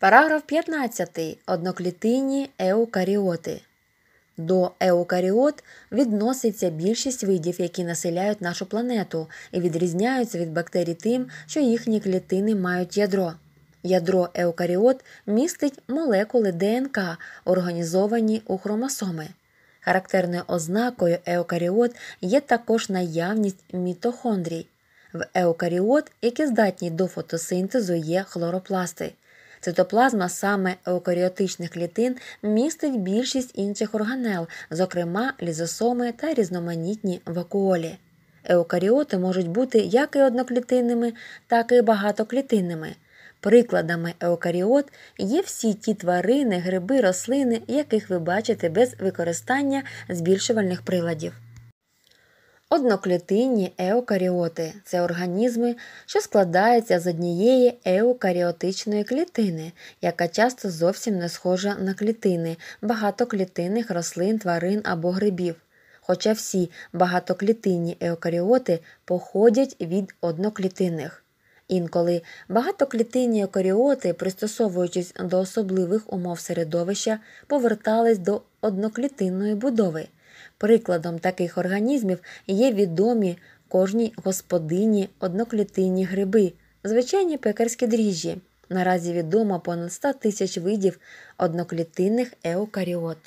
Параграф 15. Одноклітинні еукаріоти. До еукаріот відноситься більшість видів, які населяють нашу планету, і відрізняються від бактерій тим, що їхні клітини мають ядро. Ядро еукаріот містить молекули ДНК, організовані у хромосоми. Характерною ознакою еукаріот є також наявність мітохондрій. В еукаріот, які здатні до фотосинтезу, є хлоропласти. Цитоплазма саме еукаріотичних клітин містить більшість інших органел, зокрема лізосоми та різноманітні вакуолі. Еукаріоти можуть бути як і одноклітинними, так і багатоклітинними. Прикладами еукаріот є всі ті тварини, гриби, рослини, яких ви бачите без використання збільшувальних приладів. Одноклітинні еукаріоти це організми, що складаються з однієї еукаріотичної клітини, яка часто зовсім не схожа на клітини багатоклітинних рослин, тварин або грибів. Хоча всі багатоклітинні еукаріоти походять від одноклітинних. Інколи багатоклітинні еукаріоти, пристосовуючись до особливих умов середовища, повертались до одноклітинної будови. Прикладом таких організмів є відомі кожній господині одноклітинні гриби, звичайні пекарські дріжджі. Наразі відомо понад 100 тисяч видів одноклітинних еукаріот.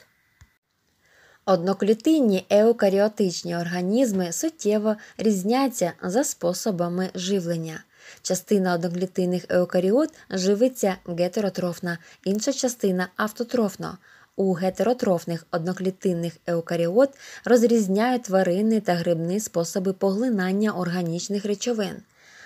Одноклітинні еукаріотичні організми суттєво різняться за способами живлення. Частина одноклітинних еукаріот живиться гетеротрофно, інша частина автотрофно. У гетеротрофних одноклітинних еукаріот розрізняють тваринний та грибні способи поглинання органічних речовин.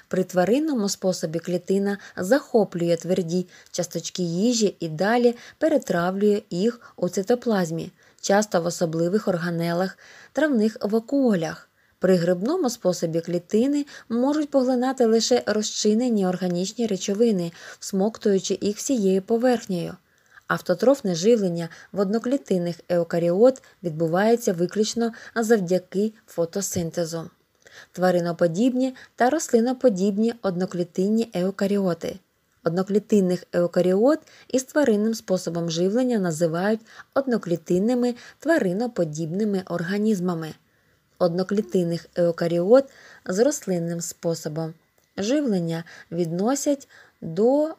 При тваринному способі клітина захоплює тверді часточки їжі і далі перетравлює їх у цитоплазмі, часто в особливих органелах, травних вакуолях. При грибному способі клітини можуть поглинати лише розчинені органічні речовини, всмоктуючи їх всією поверхнею. Автотрофне живлення в одноклітинних еукаріот відбувається виключно завдяки фотосинтезу. Твариноподібні та рослиноподібні одноклітинні еукаріоти. Одноклітинних еукаріот із тваринним способом живлення називають одноклітинними твариноподібними організмами, одноклітинних еукаріот з рослинним способом живлення відносять до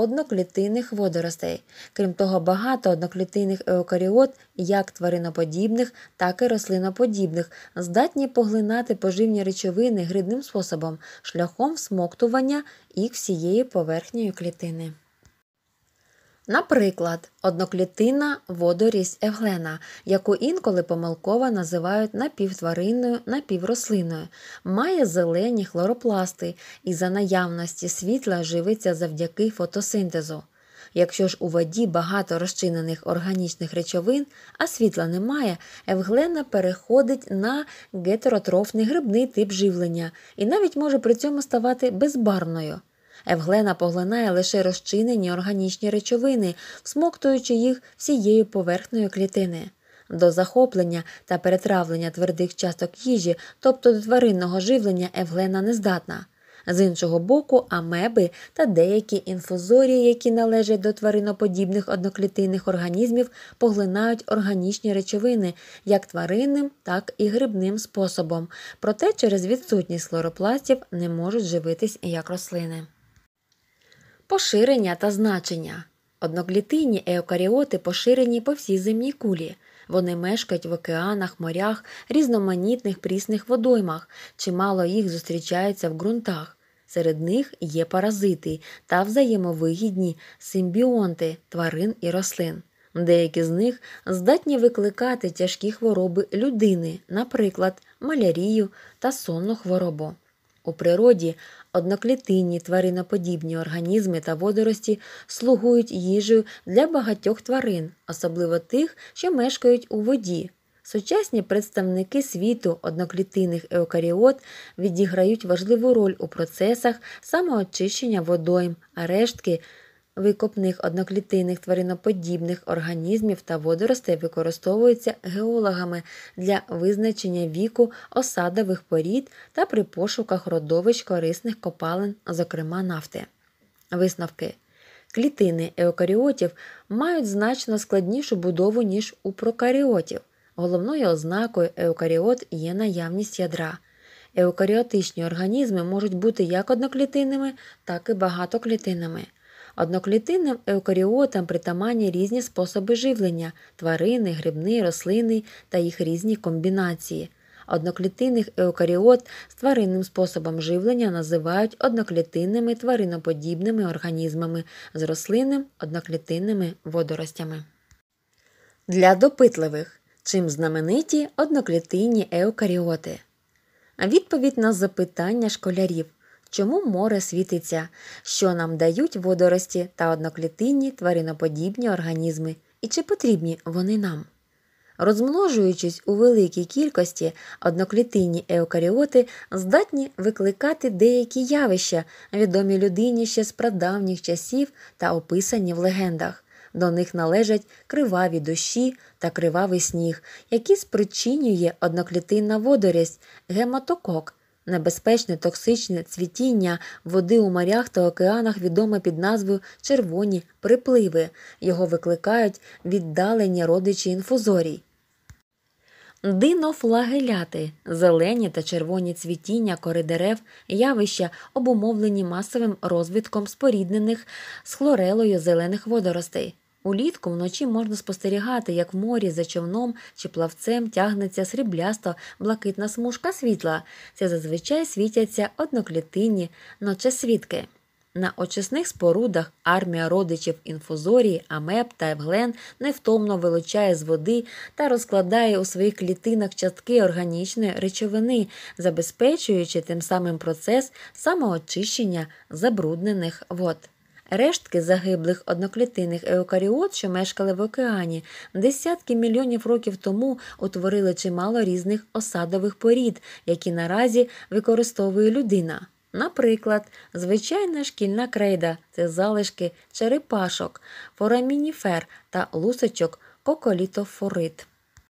одноклітинних водоростей. Крім того, багато одноклітинних еукаріот, як твариноподібних, так і рослиноподібних, здатні поглинати поживні речовини гридним способом шляхом смоктування їх всією поверхнею клітини. Наприклад, одноклітинна водорість Евглена, яку інколи помилково називають напівтваринною напіврослиною, має зелені хлоропласти і за наявності світла живиться завдяки фотосинтезу. Якщо ж у воді багато розчинених органічних речовин, а світла немає, евглена переходить на гетеротрофний грибний тип живлення і навіть може при цьому ставати безбарвною. Евглена поглинає лише розчинені органічні речовини, всмоктуючи їх всією поверхнею клітини. До захоплення та перетравлення твердих часток їжі, тобто до тваринного живлення, Евглена не здатна. З іншого боку, амеби та деякі інфузорії, які належать до твариноподібних одноклітинних організмів, поглинають органічні речовини як тваринним, так і грибним способом, проте через відсутність хлоропластів не можуть живитись як рослини. Поширення та значення. Одноклітинні еукаріоти поширені по всій земній кулі. Вони мешкають в океанах, морях, різноманітних прісних водоймах, чимало їх зустрічається в ґрунтах. Серед них є паразити та взаємовигідні симбіонти тварин і рослин. Деякі з них здатні викликати тяжкі хвороби людини, наприклад, малярію та сонну хворобу. У природі одноклітинні твариноподібні організми та водорості слугують їжею для багатьох тварин, особливо тих, що мешкають у воді. Сучасні представники світу одноклітинних еукаріот відіграють важливу роль у процесах самоочищення водойм, а рештки – викопних одноклітинних твариноподібних організмів та водоростей використовуються геологами для визначення віку осадових порід та при пошуках родовищ корисних копалин, зокрема нафти. Висновки. Клітини еукаріотів мають значно складнішу будову, ніж у прокаріотів. Головною ознакою еукаріот є наявність ядра. Еукаріотичні організми можуть бути як одноклітинними, так і багатоклітинними. Одноклітинним еукаріотам притаманні різні способи живлення тварини, грибни, рослини та їх різні комбінації. Одноклітинних еукаріот з тваринним способом живлення називають одноклітинними твариноподібними організмами з рослинним одноклітинними водоростями. Для допитливих чим знамениті одноклітинні еукаріоти? Відповідь на запитання школярів чому море світиться, що нам дають водорості та одноклітинні твариноподібні організми, і чи потрібні вони нам. Розмножуючись у великій кількості, одноклітинні еукаріоти здатні викликати деякі явища, відомі людині ще з прадавніх часів та описані в легендах. До них належать криваві дощі та кривавий сніг, які спричинює одноклітинна водорість, гематокок Небезпечне токсичне цвітіння води у морях та океанах відоме під назвою червоні припливи. Його викликають віддалені родичі інфузорій. Динофлагеляти зелені та червоні цвітіння кори дерев, явища обумовлені масовим розвитком споріднених з хлорелою зелених водоростей. Улітку вночі можна спостерігати, як в морі за човном чи плавцем тягнеться сріблясто блакитна смужка світла. Це зазвичай світяться одноклітинні ночесвітки. На очисних спорудах армія родичів інфузорії, амеб та евглен невтомно вилучає з води та розкладає у своїх клітинах частки органічної речовини, забезпечуючи тим самим процес самоочищення забруднених вод. Рештки загиблих одноклітинних еукаріот, що мешкали в океані, десятки мільйонів років тому утворили чимало різних осадових порід, які наразі використовує людина. Наприклад, звичайна шкільна крейда це залишки черепашок, форамініфер та лусочок коколітофорит.